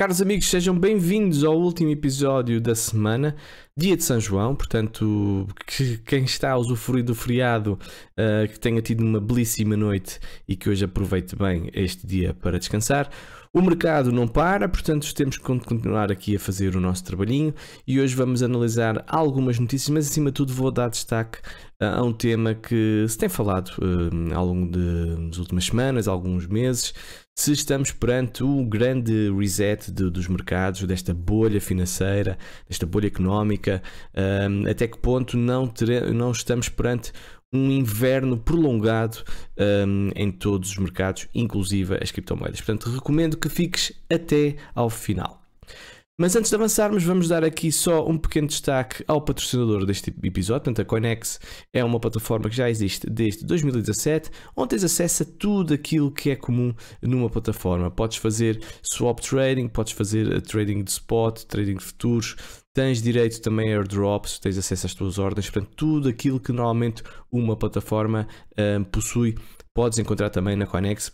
Caros amigos, sejam bem-vindos ao último episódio da semana, dia de São João. Portanto, que, quem está a usufruir do feriado, uh, que tenha tido uma belíssima noite e que hoje aproveite bem este dia para descansar. O mercado não para, portanto, temos que continuar aqui a fazer o nosso trabalhinho e hoje vamos analisar algumas notícias, mas acima de tudo vou dar destaque ah, a um tema que se tem falado uh, ao longo de, das últimas semanas, alguns meses, se estamos perante o grande reset de, dos mercados, desta bolha financeira, desta bolha económica, ah, até que ponto não, ter, não estamos perante um inverno prolongado um, em todos os mercados, inclusive as criptomoedas. Portanto, recomendo que fiques até ao final. Mas antes de avançarmos, vamos dar aqui só um pequeno destaque ao patrocinador deste episódio. Portanto, a Coinex é uma plataforma que já existe desde 2017, onde tens acesso a tudo aquilo que é comum numa plataforma. Podes fazer swap trading, podes fazer eh, trading de spot, trading de futuros, Tens direito também a airdrops, tens acesso às tuas ordens, portanto, tudo aquilo que normalmente uma plataforma eh, possui, podes encontrar também na Coinex.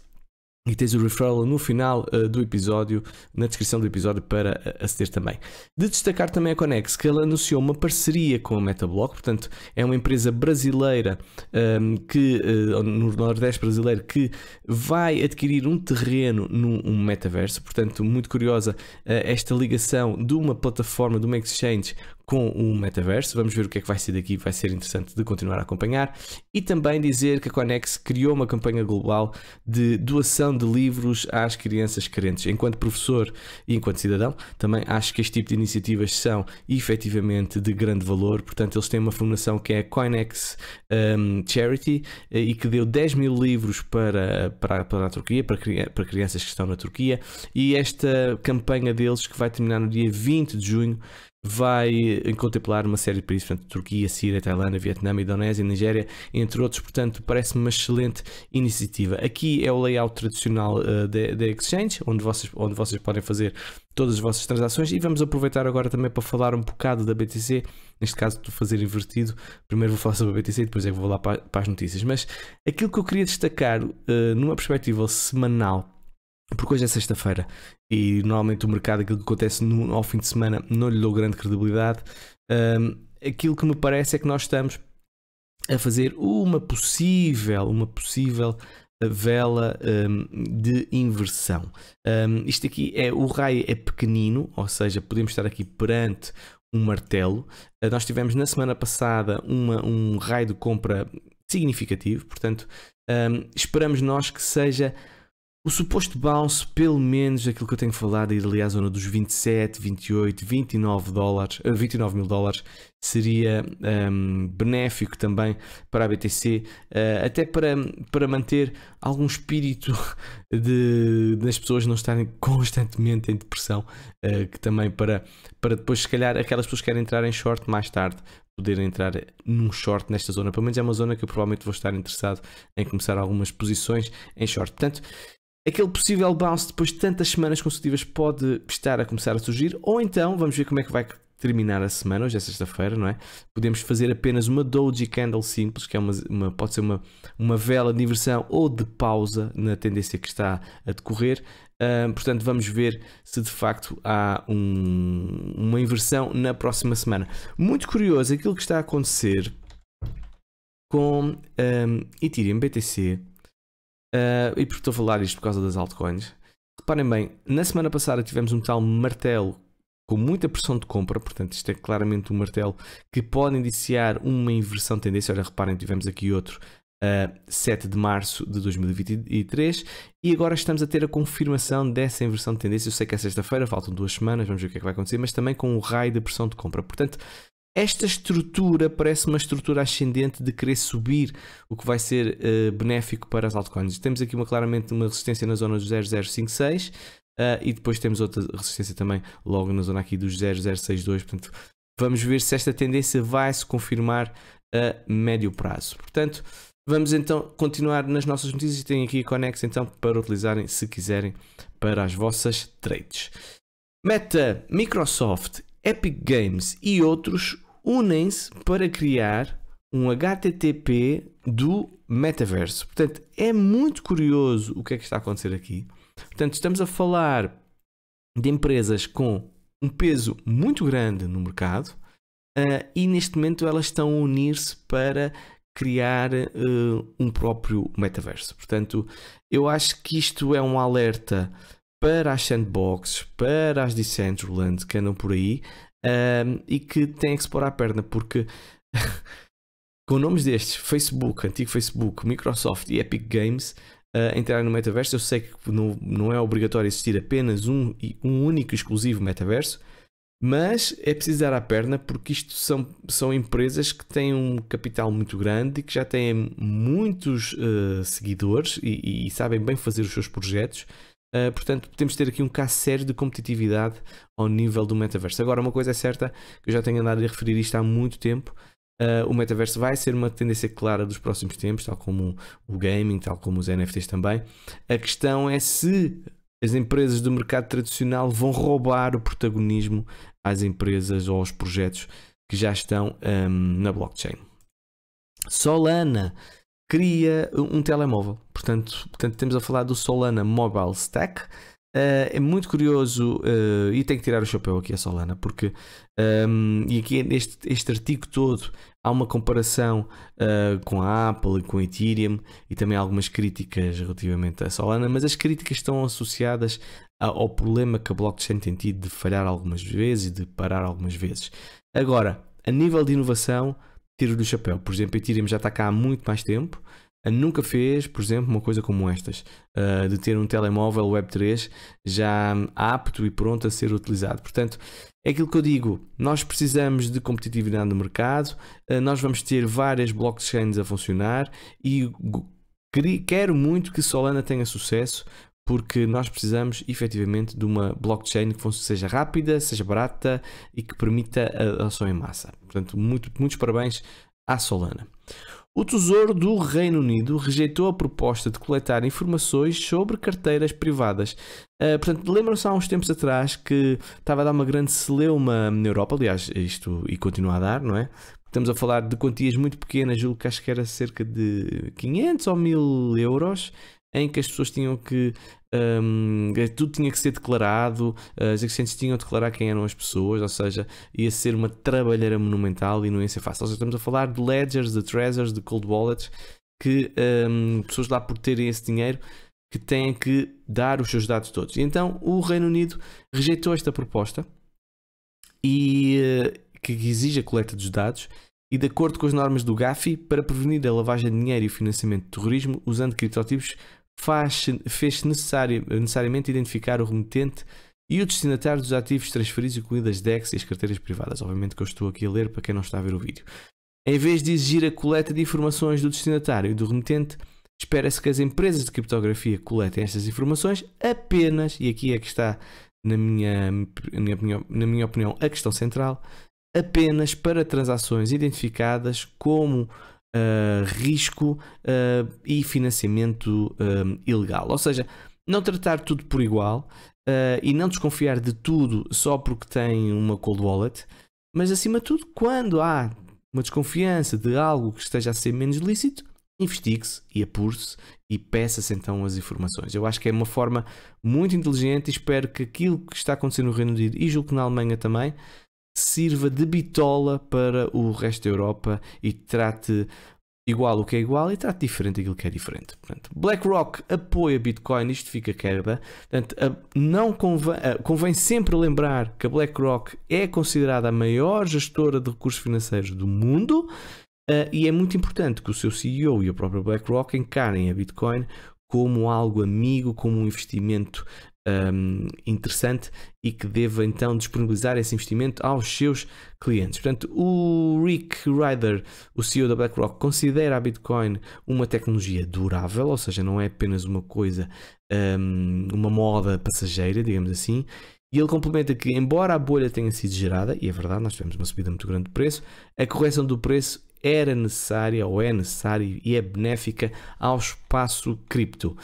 E tens o referral no final uh, do episódio, na descrição do episódio, para eh, aceder também. De destacar também a Conex, que ela anunciou uma parceria com a Metablock, portanto, é uma empresa brasileira um, ehm, que, uh, no Nordeste brasileiro, que vai adquirir um terreno num um metaverso. Portanto, muito curiosa uh, esta ligação de uma plataforma, de uma exchange, com o metaverso. Vamos ver o que é que vai ser daqui, vai ser interessante de continuar a acompanhar. E também dizer que a Conex criou uma campanha global de doação de livros às crianças carentes. Enquanto professor e enquanto cidadão, também acho que este tipo de iniciativas são efetivamente de grande valor. Portanto, eles têm uma fundação que é a Coinex um, Charity e que deu 10 mil livros para, para, para a Turquia, para, para crianças que estão na Turquia. E esta campanha deles, que vai terminar no dia 20 de junho, vai eh, contemplar uma série de países, portanto, Turquia, Síria, Tailândia, Vietnã, Indonésia, Nigéria, entre outros, portanto, parece-me uma excelente iniciativa. Aqui é o layout tradicional uh, da Exchange, onde vocês, onde vocês podem fazer todas as vossas transações e vamos aproveitar agora também para falar um bocado da BTC, neste caso de fazer invertido, primeiro vou falar sobre a BTC e depois é que vou lá para, para as notícias, mas aquilo que eu queria destacar uh, numa perspectiva semanal porque hoje é sexta-feira e normalmente o mercado, aquilo que acontece no, ao fim de semana, não lhe dou grande credibilidade. Um, aquilo que me parece é que nós estamos a fazer uma possível, uma possível vela um, de inversão. Um, isto aqui é o raio é pequenino, ou seja, podemos estar aqui perante um martelo. Uh, nós tivemos na semana passada uma, um raio de compra significativo, portanto, esperamos nós que seja o suposto bounce, pelo menos aquilo que eu tenho falado, ir ali à zona dos 27, 28, 29 dólares, 29 eh, mil dólares, seria um, benéfico também para a BTC, uh, eh, até para, para manter algum espírito de, das pessoas não estarem constantemente em depressão, uh, que também para, para depois, se calhar, aquelas pessoas que querem entrar em short mais tarde, poder entrar num short nesta zona. Pelo menos é uma zona que eu provavelmente vou estar interessado em começar algumas posições em short. Portanto, Aquele possível bounce depois de tantas semanas consecutivas pode estar a começar a surgir, ou então vamos ver como é que vai terminar a semana, hoje é sexta-feira, não é? Podemos fazer apenas uma doji candle simples, que é uma, uma, pode ser uma, uma vela de inversão ou de pausa na tendência que está a decorrer. Uh, portanto, vamos ver se de facto há um, uma inversão na próxima semana. Muito curioso aquilo que está a acontecer com um, Ethereum BTC Uh, e por estou a falar isto por causa das altcoins. Reparem bem, na semana passada tivemos um tal martelo com muita pressão de compra, portanto isto é claramente um martelo que pode indiciar uma inversão de tendência. Olha, reparem, tivemos aqui outro uh, ah, 7 de março de 2023 e agora estamos a ter a confirmação dessa inversão de tendência. Eu sei que é sexta-feira, faltam duas semanas, vamos ver o que é que vai acontecer, mas também com um raio de pressão de compra. Portanto, esta estrutura parece uma estrutura ascendente de querer subir, o que vai ser uh, benéfico para as altcoins. Temos aqui uma, claramente uma resistência na zona dos 0056 uh, eh, e depois temos outra resistência também logo na zona aqui dos 0062. Portanto, vamos ver se esta tendência vai se confirmar a médio prazo. Portanto, vamos então continuar nas nossas notícias. e Tem aqui a Conex então para utilizarem, se quiserem, para as vossas trades. Meta, Microsoft, Epic Games e outros unem-se para criar um HTTP do metaverso. Portanto, é muito curioso o que é que está a acontecer aqui. Portanto, estamos a falar de empresas com um peso muito grande no mercado uh, e neste momento elas estão a unir-se para criar uh, um próprio metaverso. Portanto, eu acho que isto é um alerta para as sandboxes, para as Decentraland que andam por aí, um, e que têm que se pôr à perna, porque com nomes destes, Facebook, antigo Facebook, Microsoft e Epic Games, uh, entrarem no metaverso, eu sei que não, não é obrigatório existir apenas um, um único exclusivo metaverso, mas é preciso dar à perna porque isto são, são empresas que têm um capital muito grande e que já têm muitos uh, seguidores e, e, e, sabem bem fazer os seus projetos eh, portanto, podemos ter aqui um caso sério de competitividade ao nível do metaverso. Agora, uma coisa é certa, que eu já tenho andado a referir isto há muito tempo. Uh, o metaverso vai ser uma tendência clara dos próximos tempos, tal como o gaming, tal como os NFTs também. A questão é se as empresas do mercado tradicional vão roubar o protagonismo às empresas ou aos projetos que já estão um, ehm, na blockchain. Solana cria um telemóvel. Portanto, portanto temos a falar do Solana Mobile Stack. Uh, é muito curioso uh, e tem que tirar o chapéu aqui a Solana, porque um, ehm, e aqui é neste este artigo todo há uma comparação uh, com a Apple e com a Ethereum e também algumas críticas relativamente à Solana, mas as críticas estão associadas a, ao problema que a blockchain tem tido de falhar algumas vezes e de parar algumas vezes. Agora, a nível de inovação, tiro-lhe o chapéu. Por exemplo, a Ethereum já está cá há muito mais tempo. Nunca fez, por exemplo, uma coisa como estas, uh, de ter um telemóvel Web3 já apto e pronto a ser utilizado. Portanto, é aquilo que eu digo: nós precisamos de competitividade no mercado, uh, nós vamos ter várias blockchains a funcionar e quero muito que Solana tenha sucesso, porque nós precisamos efetivamente de uma blockchain que seja rápida, seja barata e que permita a ação em massa. Portanto, muito, muitos parabéns à Solana. O Tesouro do Reino Unido rejeitou a proposta de coletar informações sobre carteiras privadas. Uh, portanto, lembram-se há uns tempos atrás que estava a dar uma grande celeuma na Europa, aliás, isto e continua a dar, não é? Estamos a falar de quantias muito pequenas, julgo que acho que era cerca de 500 ou 1000 euros em que as pessoas tinham que. Um, é, tudo tinha que ser declarado, eh, as agências tinham de declarar quem eram as pessoas, ou seja, ia ser uma trabalheira monumental e não ia ser fácil. Ou seja, estamos a falar de ledgers, de treasures, de cold wallets, que um, pessoas lá por terem esse dinheiro que têm que dar os seus dados todos. E então o Reino Unido rejeitou esta proposta e eh, que exige a coleta dos dados e de acordo com as normas do GAFI para prevenir a lavagem de dinheiro e o financiamento de terrorismo usando criptoativos fez-se necessário, necessariamente identificar o remetente e o destinatário dos ativos transferidos, incluídas DEX e as carteiras privadas. Obviamente que eu estou aqui a ler para quem não está a ver o vídeo. Em vez de exigir a coleta de informações do destinatário e do remetente, espera-se que as empresas de criptografia coletem estas informações apenas, e aqui é que está, na minha, na minha, na minha opinião, a questão central, apenas para transações identificadas como eh, risco uh, e financiamento eh, ilegal. Ou seja, não tratar tudo por igual uh, e não desconfiar de tudo só porque tem uma cold wallet, mas acima de tudo, quando há uma desconfiança de algo que esteja a ser menos lícito, investigue-se e apure-se e peça-se então as informações. Eu acho que é uma forma muito inteligente e espero que aquilo que está acontecendo no Reino Unido e julgo que na Alemanha também sirva de bitola para o resto da Europa e trate igual o que é igual e trate diferente aquilo que é diferente. Portanto, BlackRock apoia Bitcoin, isto fica queda. Portanto, não convém, convém sempre lembrar que a BlackRock é considerada a maior gestora de recursos financeiros do mundo eh, e é muito importante que o seu CEO e a própria BlackRock encarem a Bitcoin como algo amigo, como um investimento um, interessante e que deva então disponibilizar esse investimento aos seus clientes. Portanto, o Rick Ryder, o CEO da BlackRock, considera a Bitcoin uma tecnologia durável, ou seja, não é apenas uma coisa, um, uma moda passageira, digamos assim. E ele complementa que, embora a bolha tenha sido gerada, e é verdade, nós tivemos uma subida muito grande de preço, a correção do preço era necessária ou é necessária e é benéfica ao espaço cripto.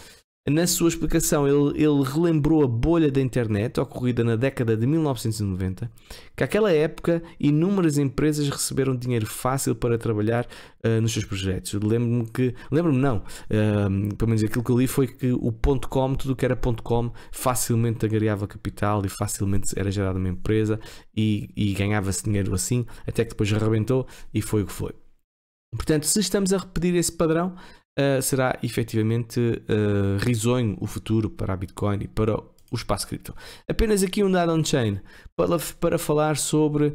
Na sua explicação, ele, ele relembrou a bolha da internet ocorrida na década de 1990, que àquela época inúmeras empresas receberam dinheiro fácil para trabalhar uh, nos seus projetos. Lembro-me que, lembro-me não, uh, pelo menos aquilo que eu li foi que o ponto .com, tudo o que era ponto .com, facilmente agregava capital e facilmente era gerada uma empresa e, e ganhava-se dinheiro assim, até que depois arrebentou e foi o que foi. Portanto, se estamos a repetir esse padrão, uh, será efetivamente uh, risonho o futuro para a Bitcoin e para o espaço cripto. Apenas aqui um dado on-chain para, para falar sobre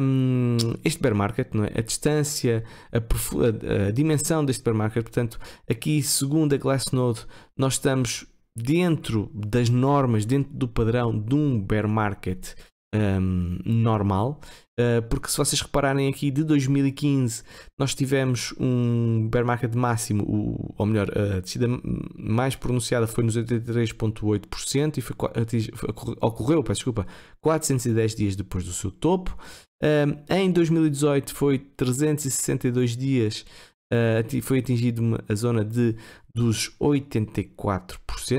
um, este bear market, não é? a distância, a, a, a, dimensão deste bear market. Portanto, aqui, segundo a Glassnode, nós estamos dentro das normas, dentro do padrão de um bear market um, normal, uh, porque se vocês repararem aqui de 2015 nós tivemos um bear market máximo, o, ou melhor, a descida mais pronunciada foi nos 83,8% e foi, ocorreu, peço desculpa, 410 dias depois do seu topo. Um, em 2018 foi 362 dias Uh, foi atingido uma, a zona de, dos 84%,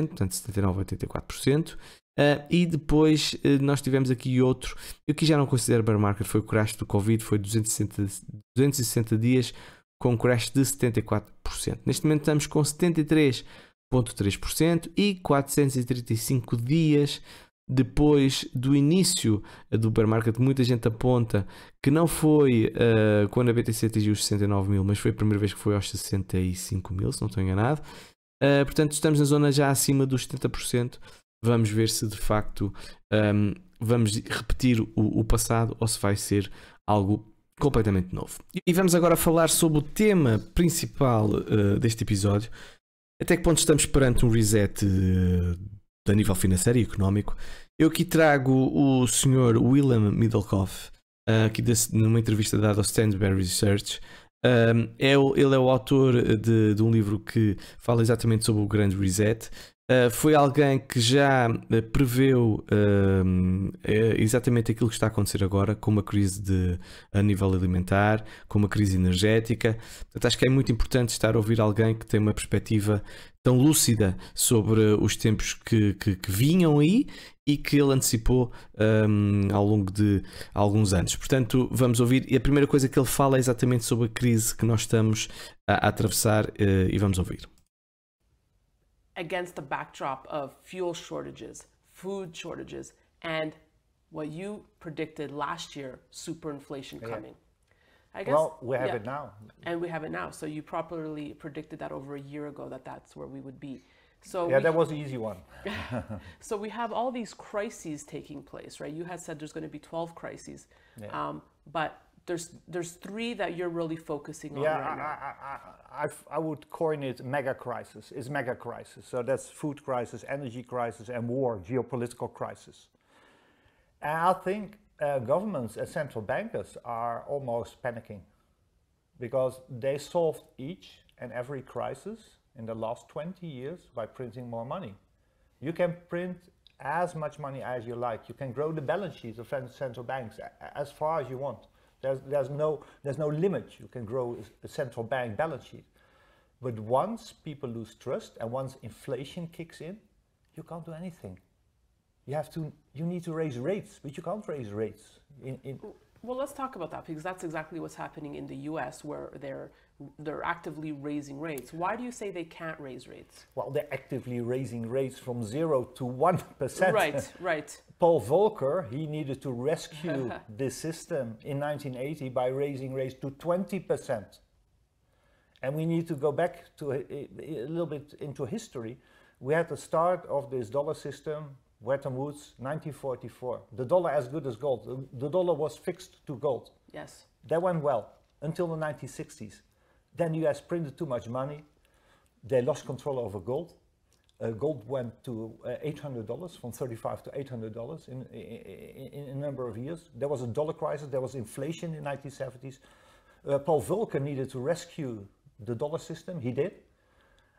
portanto 79% 84%, Uh, e depois uh, nós tivemos aqui outro, eu que já não considero bear market, foi o crash do Covid, foi 260, 260 dias com um crash de 74%. Neste momento estamos com 73,3% e 435 dias depois do início ah, do bear market, muita gente aponta que não foi uh, quando a BTC atingiu os 69 mil, mas foi a primeira vez que foi aos 65 mil, se não estou enganado. Uh, portanto, estamos na zona já acima dos 70%. Vamos ver se de facto um, vamos repetir o, o passado ou se vai ser algo completamente novo. E vamos agora falar sobre o tema principal uh, deste episódio. Até que ponto estamos perante um reset uh, a nível financeiro e económico? Eu aqui trago o Sr. William Middlecoff, uh, aqui desse, numa entrevista dada ao Stanbury Research. Um, é o, ele é o autor de, de, um livro que fala exatamente sobre o grande reset ah, foi alguém que já ah, preveu uh, exatamente aquilo que está a acontecer agora, com uma crise de, a nível alimentar, com uma crise energética. Portanto, acho que é muito importante estar a ouvir alguém que tem uma perspectiva tão lúcida sobre os tempos que, que, que vinham aí e que ele antecipou um, ao longo de alguns anos. Portanto, vamos ouvir. E a primeira coisa que ele fala é exatamente sobre a crise que nós estamos a, a atravessar uh, e vamos ouvir. against the backdrop of fuel shortages, food shortages, and what you predicted last year, superinflation yeah. coming. I guess, well, we have yeah. it now. And we have it now. So you properly predicted that over a year ago that that's where we would be. So yeah, we, that was an easy one. so we have all these crises taking place, right? You had said there's going to be 12 crises, yeah. um, but there's there's three that you're really focusing on. Yeah, right I, I, I, I, would coin it mega crisis. It's mega crisis. So that's food crisis, energy crisis, and war, geopolitical crisis. And I think uh, governments and central bankers are almost panicking because they solved each and every crisis in the last 20 years by printing more money. You can print as much money as you like. You can grow the balance sheets of central banks as far as you want there's, there's, no, there's no limit. You can grow a central bank balance sheet. But once people lose trust and once inflation kicks in, you can't do anything you have to you need to raise rates, but you can't raise rates in, in well, let's talk about that because that's exactly what's happening in the U.S., where they're they're actively raising rates. Why do you say they can't raise rates? Well, they're actively raising rates from zero to one percent. Right, right. Paul Volcker he needed to rescue this system in 1980 by raising rates to 20 percent, and we need to go back to a, eh, a, eh, a little bit into history. We had the start of this dollar system Bretton Woods, 1944. The dollar as good as gold. The, dollar was fixed to gold. Yes. That went well until the 1960s. Then the US printed too much money. They lost control over gold. Uh, gold went to uh, $800 from 35 to $800 in, in, in, a number of years. There was a dollar crisis. There was inflation in 1970s. Uh, Paul Volcker needed to rescue the dollar system. He did.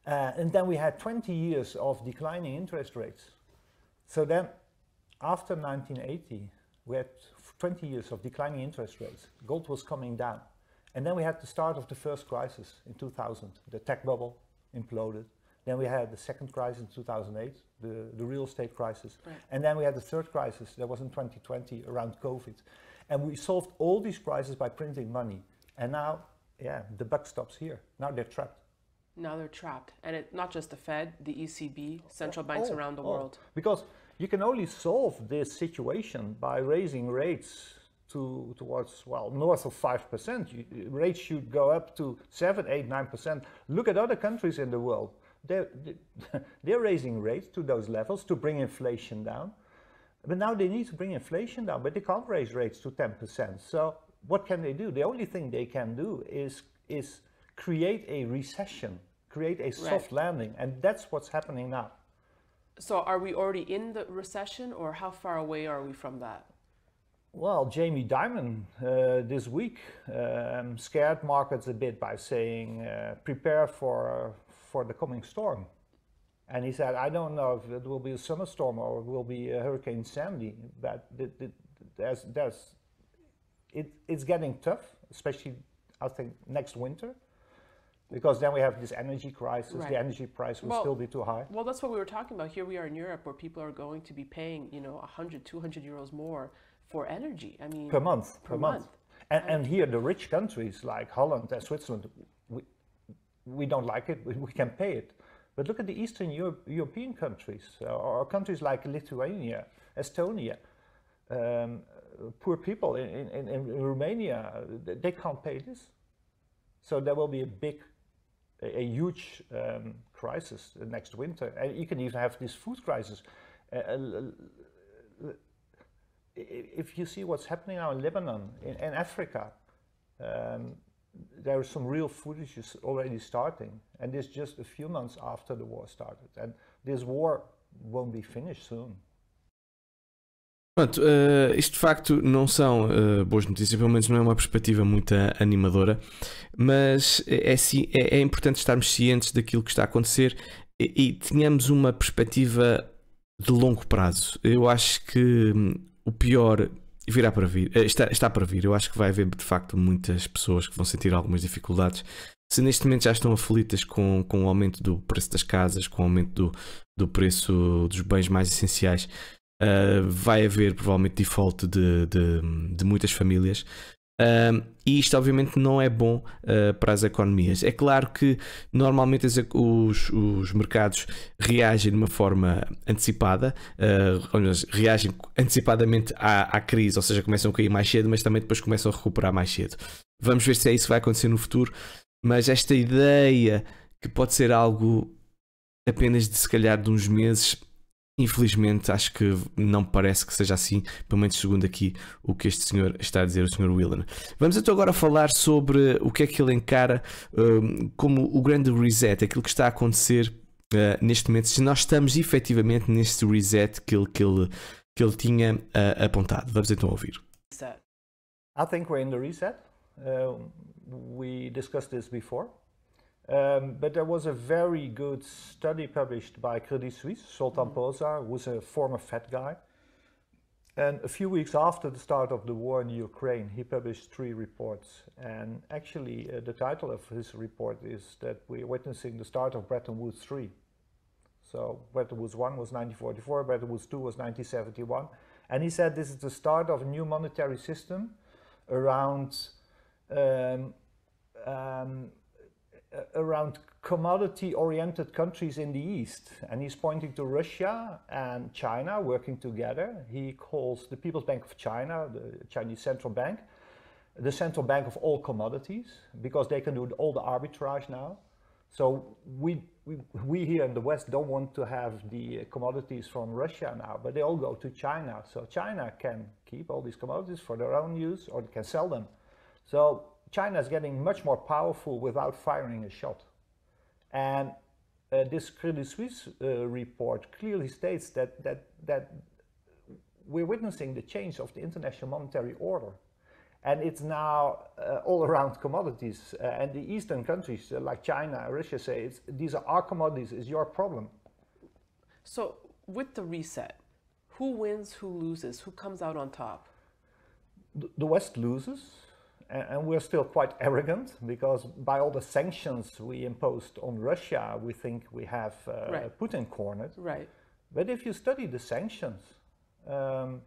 Uh, and then we had 20 years of declining interest rates. So then, after 1980, we had 20 years of declining interest rates. Gold was coming down. And then we had the start of the first crisis in 2000. The tech bubble imploded. Then we had the second crisis in 2008, the, the real estate crisis. Right. And then we had the third crisis that was in 2020 around COVID. And we solved all these crises by printing money. And now, yeah, the buck stops here. Now they're trapped. Now they're trapped. And it's not just the Fed, the ECB, oh, central banks oh, around the oh. world. Because you can only solve this situation by raising rates to towards, well, north of 5%. rates should go up to 7, 8, 9%. Look at other countries in the world. They're, they're raising rates to those levels to bring inflation down. But now they need to bring inflation down, but they can't raise rates to 10%. So what can they do? The only thing they can do is, is create a recession, create a soft right. landing. And that's what's happening now. So are we already in the recession or how far away are we from that? Well, Jamie Dimon uh, this week um, scared markets a bit by saying, uh, prepare for, for the coming storm. And he said, I don't know if it will be a summer storm or it will be a Hurricane Sandy, but it, it, there's, there's, it, it's getting tough, especially I think next winter because then we have this energy crisis. Right. The energy price will well, still be too high. Well, that's what we were talking about. Here we are in Europe where people are going to be paying, you know, 100, 200 euros more for energy. I mean, per month, per, per month. month. And, and here, the rich countries like Holland and Switzerland, we, we don't like it, we can pay it. But look at the Eastern Euro European countries, uh, or countries like Lithuania, Estonia, um, poor people in, in, in Romania, they can't pay this. So there will be a big a, a huge um, crisis next winter. And you can even have this food crisis. Uh, uh if you see what's happening now in Lebanon, in, in Africa, um, there is some real food issues already starting. And this just a few months after the war started. And this war won't be finished soon. Pronto, uh, isto de facto não são uh, boas notícias, pelo menos não é uma perspectiva muito animadora, mas é, é, é, é importante estarmos cientes daquilo que está a acontecer e, e tenhamos uma perspectiva de longo prazo. Eu acho que hum, o pior virá para vir, eh, está, está para vir. Eu acho que vai haver de facto muitas pessoas que vão sentir algumas dificuldades. Se neste momento já estão aflitas com, com o aumento do preço das casas, com o aumento do, do preço dos bens mais essenciais, ah, vai haver provavelmente default de, de, de muitas famílias. Ah, e isto obviamente não é bom uh, para as economias. É claro que normalmente as, os, os mercados reagem de uma forma antecipada, uh, reagem antecipadamente à, à, crise, ou seja, começam a cair mais cedo, mas também depois começam a recuperar mais cedo. Vamos ver se é isso que vai acontecer no futuro, mas esta ideia que pode ser algo apenas de se calhar de uns meses Infelizmente, acho que não parece que seja assim, pelo menos segundo aqui o que este senhor está a dizer, o senhor Willen. Vamos então agora falar sobre o que é que ele encara um, como o grande reset, aquilo que está a acontecer uh, neste momento, se nós estamos efetivamente neste reset que ele, que ele, que ele tinha uh, apontado. Vamos então ouvir. Eu acho que estamos no reset. Uh, we discussed this before. Um, but there was a very good study published by Credit Suisse, Sultan mm. Poza, who's a former Fed guy. And a few weeks after the start of the war in Ukraine, he published three reports. And actually, uh, the title of his report is that we're witnessing the start of Bretton Woods 3. So Bretton Woods 1 was 1944, Bretton Woods 2 was 1971. And he said this is the start of a new monetary system around um, um, uh, around commodity-oriented countries in the East. And he's pointing to Russia and China working together. He calls the People's Bank of China, the Chinese central bank, the central bank of all commodities, because they can do all the arbitrage now. So we, we, we here in the West don't want to have the commodities from Russia now, but they all go to China. So China can keep all these commodities for their own use or can sell them. So China is getting much more powerful without firing a shot. And uh, this Credit Suisse uh, report clearly states that, that, that we're witnessing the change of the international monetary order. And it's now uh, all around commodities. Uh, and the Eastern countries uh, like China, Russia say, these are our commodities, it's your problem. So with the reset, who wins, who loses, who comes out on top? The West loses and we're still quite arrogant because by all the sanctions we imposed on Russia, we think we have uh, right. Putin cornered. Right. But if you study the sanctions, um,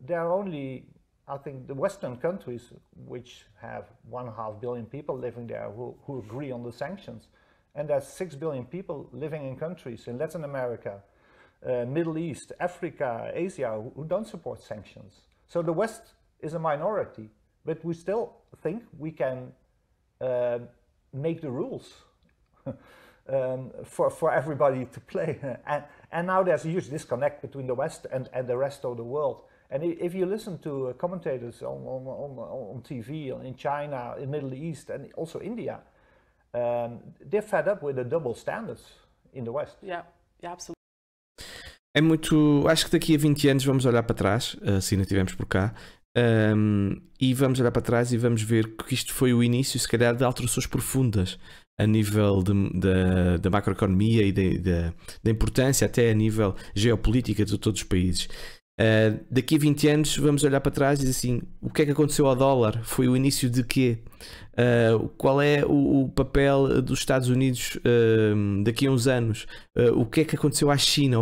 there are only, I think, the Western countries which have one half billion people living there who, who agree on the sanctions. And there's six billion people living in countries in Latin America, uh, Middle East, Africa, Asia, who, who don't support sanctions. So the West is a minority but we still think we can uh, make the rules um, for, for everybody to play. and, and now there's a huge disconnect between the West and, and the rest of the world. And if you listen to uh, commentators on, on, on, on TV in China, in Middle East, and also India, um, they're fed up with the double standards in the West. Yeah, yeah, absolutely. É muito. Acho que daqui a 20 anos vamos olhar para trás, eh, se ainda estivermos por cá, Um, e vamos olhar para trás e vamos ver que isto foi o início, se calhar, de alterações profundas a nível da macroeconomia e da importância, até a nível geopolítica de todos os países. Uh, daqui a 20 anos vamos olhar para trás e dizer assim: o que é que aconteceu ao dólar? Foi o início de quê? Uh, qual é o, o, papel dos Estados Unidos uh, daqui a uns anos? Eh, o que é que aconteceu à China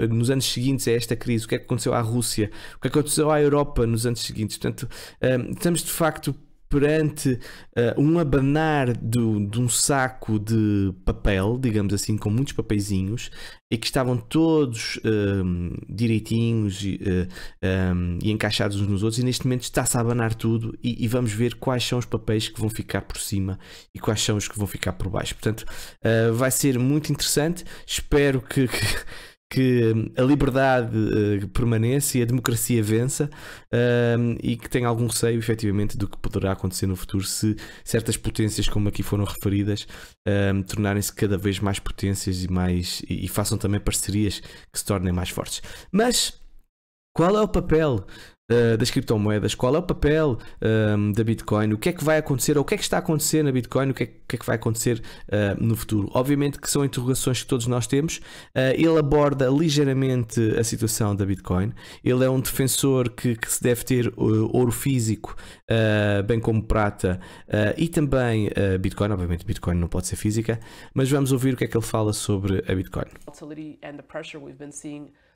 é nos anos seguintes a esta crise? O que é que aconteceu à Rússia? O que é que aconteceu à Europa nos anos seguintes? Portanto, ehm, estamos de facto perante uh, um abanar do, de um saco de papel, digamos assim, com muitos papeizinhos, e que estavam todos um, ehm, direitinhos e, um, eh, ehm, e, encaixados uns nos outros, e neste momento está-se a abanar tudo, e, e, vamos ver quais são os papéis que vão ficar por cima e quais são os que vão ficar por baixo. Portanto, uh, vai ser muito interessante, espero que, que que hum, a liberdade uh, eh, permaneça e a democracia vença uh, e que tenha algum receio, efetivamente, do que poderá acontecer no futuro se certas potências, como aqui foram referidas, uh, tornarem-se cada vez mais potências e, mais, e, e façam também parcerias que se tornem mais fortes. Mas qual é o papel eh, das criptomoedas, qual é o papel um, ehm, da Bitcoin, o que é que vai acontecer, ou o que é que está a acontecer na Bitcoin, o que é, que, é que vai acontecer uh, no futuro. Obviamente que são interrogações que todos nós temos. Uh, ele aborda ligeiramente a situação da Bitcoin. Ele é um defensor que, que se deve ter ouro físico, bem como prata, e também Bitcoin. Obviamente, Bitcoin não pode ser física, mas vamos ouvir o que é que ele fala sobre a Bitcoin.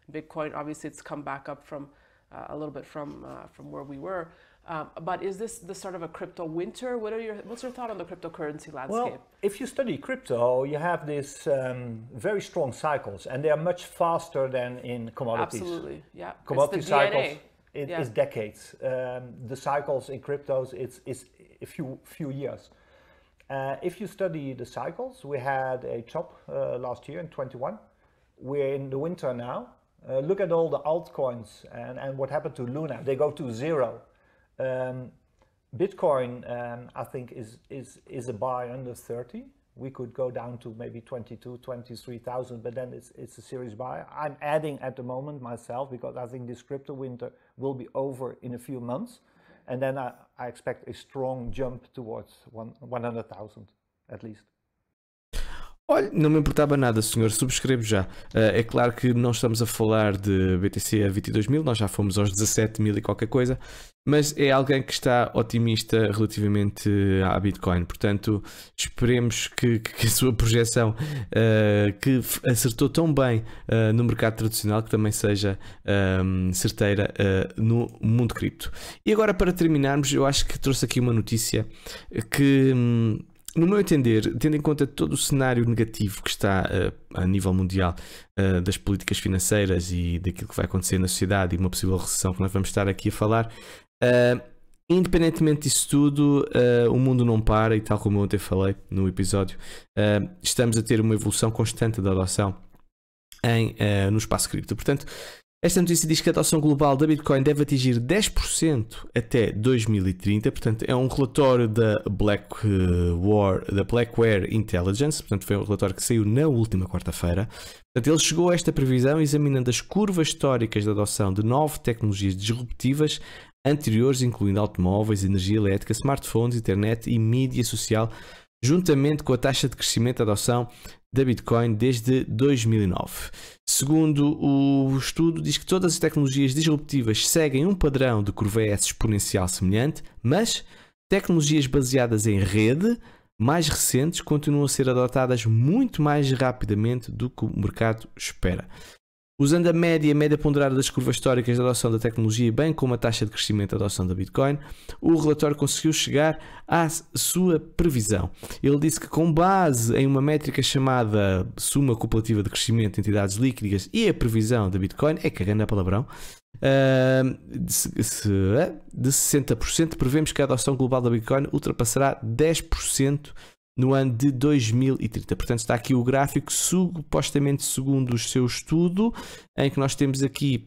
Bitcoin. it's come back up from uh, a little bit from uh, from where we were. Um, but is this the sort of a crypto winter? What are your what's your thought on the cryptocurrency landscape? Well, if you study crypto, you have these um, very strong cycles, and they are much faster than in commodities. Absolutely, yeah. Commodity cycles. It yeah. is decades. Um, the cycles in cryptos it's is a few few years. Uh, if you study the cycles, we had a chop uh, last year in 21. We're in the winter now. Uh, look at all the altcoins and, and what happened to Luna. They go to zero. Um, Bitcoin, um, I think, is, is, is a buy under 30. We could go down to maybe 22, 23,000, but then it's, it's a serious buy. I'm adding at the moment myself because I think this crypto winter will be over in a few months. And then I, I expect a strong jump towards one, 100,000 at least. Olha, não me importava nada, senhor, subscrevo já. Uh, é claro que não estamos a falar de BTC a 22 mil, nós já fomos aos 17 mil e qualquer coisa, mas é alguém que está otimista relativamente à Bitcoin. Portanto, esperemos que, que a sua projeção, uh, que acertou tão bem uh, no mercado tradicional, que também seja um, certeira no mundo cripto. E agora, para terminarmos, eu acho que trouxe aqui uma notícia que. Hum, no meu entender, tendo em conta todo o cenário negativo que está uh, a nível mundial uh, das políticas financeiras e daquilo que vai acontecer na sociedade e uma possível recessão que nós vamos estar aqui a falar, uh, independentemente disso tudo, o mundo não para e, tal como eu ontem falei no episódio, estamos a ter uma evolução constante da adoção. Em, no espaço cripto. Portanto, esta notícia diz que a adoção global da Bitcoin deve atingir 10% até 2030, portanto é um relatório da Black eh, War, da Blackware Intelligence, portanto foi um relatório que saiu na última quarta-feira. Portanto, ele chegou a esta previsão examinando as curvas históricas da adoção de nove tecnologias disruptivas anteriores, incluindo automóveis, energia elétrica, smartphones, internet e mídia social, juntamente com a taxa de crescimento da adoção da Bitcoin desde 2009. Segundo o estudo, diz que todas as tecnologias disruptivas seguem um padrão de S exponencial semelhante, mas tecnologias baseadas em rede mais recentes continuam a ser adotadas muito mais rapidamente do que o mercado espera. Usando a média e a média ponderada das curvas históricas da adoção da tecnologia, bem como a taxa de crescimento da adoção da Bitcoin, o relatório conseguiu chegar à sua previsão. Ele disse que, com base em uma métrica chamada suma cumulativa de crescimento de entidades líquidas e a previsão da Bitcoin, é cagando a palavrão, ah, de 60%, ah, prevemos que a adoção global da Bitcoin ultrapassará 10% no ano de 2030. Portanto, está aqui o gráfico supostamente segundo o seu estudo, em que nós temos aqui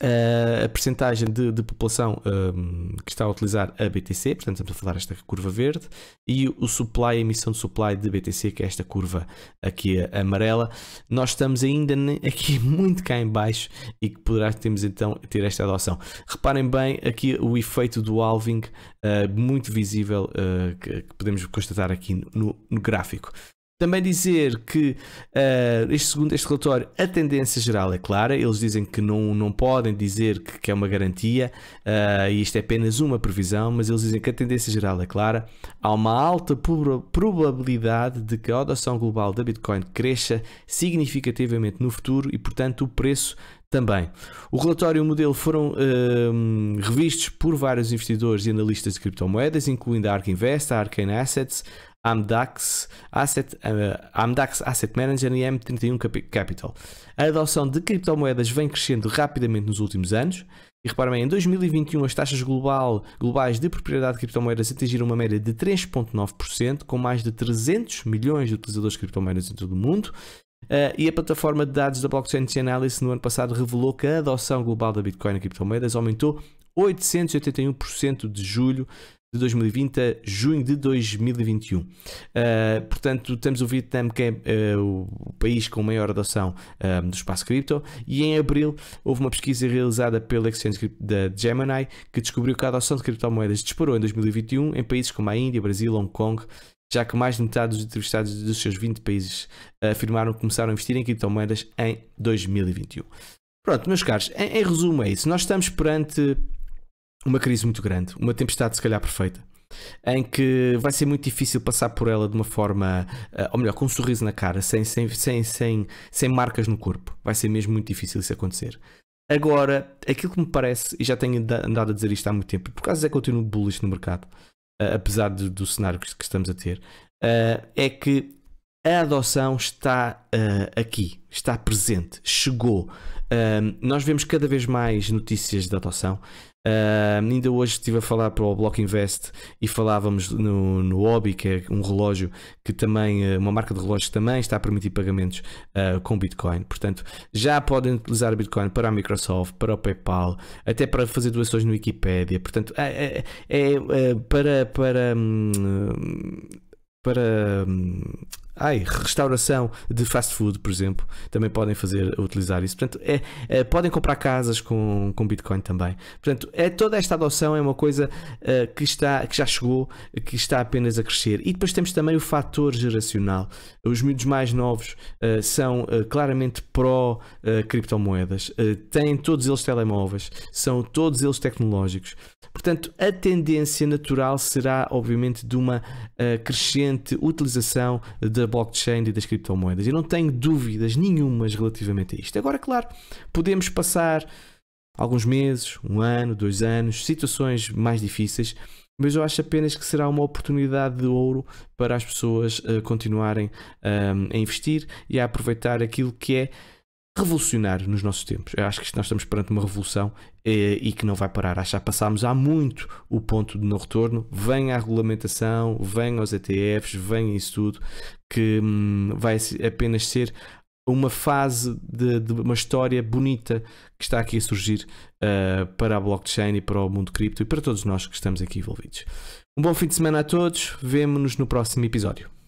eh, a percentagem de, de população um, ehm, que está a utilizar a BTC, portanto estamos a falar desta curva verde, e o supply, a emissão de supply de BTC, que é esta curva aqui amarela. Nós estamos ainda aqui muito cá em baixo e que poderá termos então ter esta adoção. Reparem bem aqui o efeito do halving uh, muito visível uh, que, que, podemos constatar aqui no, no gráfico. Também dizer que uh, este segundo este relatório, a tendência geral é clara, eles dizem que não, não podem dizer que, que é uma garantia uh, e isto é apenas uma previsão, mas eles dizem que a tendência geral é clara. Há uma alta probabilidade de que a adoção global da Bitcoin cresça significativamente no futuro e, portanto, o preço também. O relatório e o modelo foram uh, revistos por vários investidores e analistas de criptomoedas, incluindo a ARK Invest, a Arcane Assets, Amdax Asset, eh, Amdax Asset Manager e M31 Capital. A adoção de criptomoedas vem crescendo rapidamente nos últimos anos. E reparem bem, em 2021 as taxas global, globais de propriedade de criptomoedas atingiram uma média de 3,9%, com mais de 300 milhões de utilizadores de criptomoedas em todo o mundo. Uh, e a plataforma de dados da Blockchain Analysis no ano passado revelou que a adoção global da Bitcoin a criptomoedas aumentou 881% de julho de 2020 a junho de 2021. Uh, eh, portanto, temos o Vietnã, que é uh, o país com maior adoção um, eh, do espaço cripto, e em abril houve uma pesquisa realizada pela Exchange da Gemini que descobriu que a adoção de criptomoedas disparou em 2021 em países como a Índia, Brasil, Hong Kong, já que mais de metade dos entrevistados dos seus 20 países afirmaram que começaram a investir em criptomoedas em 2021. Pronto, meus caros, em, em resumo é isso. Nós estamos perante uma crise muito grande, uma tempestade, se calhar, perfeita em que vai ser muito difícil passar por ela de uma forma, eh, ou melhor, com um sorriso na cara, sem, sem, sem, sem, sem marcas no corpo. Vai ser mesmo muito difícil isso acontecer. Agora, aquilo que me parece, e já tenho andado a dizer isto há muito tempo, por causa é que continuo bullish no mercado, eh, apesar do, do cenário que, estamos a ter, eh, é que a adoção está aqui, está presente, chegou. nós vemos cada vez mais notícias de adoção. Uh, ainda hoje estive a falar para o Block Invest e falávamos no, no Obi, que é um relógio que também, eh, uma marca de relógio que também está a permitir pagamentos uh, com Bitcoin. Portanto, já podem utilizar Bitcoin para a Microsoft, para o PayPal, até para fazer doações no Wikipedia. Portanto, é, é, é, é eh, para. para hum, para hum, ai, restauração de fast food, por exemplo, também podem fazer, utilizar isso. Portanto, é, é, podem comprar casas com, com Bitcoin também. Portanto, é, toda esta adoção é uma coisa uh, que, está, que já chegou, que está apenas a crescer. E depois temos também o fator geracional. Os miúdos mais novos uh, são uh, claramente pró-criptomoedas, têm todos eles telemóveis, são todos eles tecnológicos. Portanto, a tendência natural será, obviamente, de uma crescente utilização da da blockchain e das criptomoedas. Eu não tenho dúvidas nenhumas relativamente a isto. Agora, claro, podemos passar alguns meses, um ano, dois anos, situações mais difíceis, mas eu acho apenas que será uma oportunidade de ouro para as pessoas uh, continuarem ehm, a investir e a aproveitar aquilo que é revolucionário nos nossos tempos. Eu acho que nós estamos perante uma revolução eh, e que não vai parar. Acho que passámos há muito o ponto de não retorno. Venha a regulamentação, venha aos ETFs, venha isso tudo, que hum, vai apenas ser uma fase de, de, uma história bonita que está aqui a surgir uh, para a blockchain e para o mundo cripto e para todos nós que estamos aqui envolvidos. Um bom fim de semana a todos, vemo-nos no próximo episódio.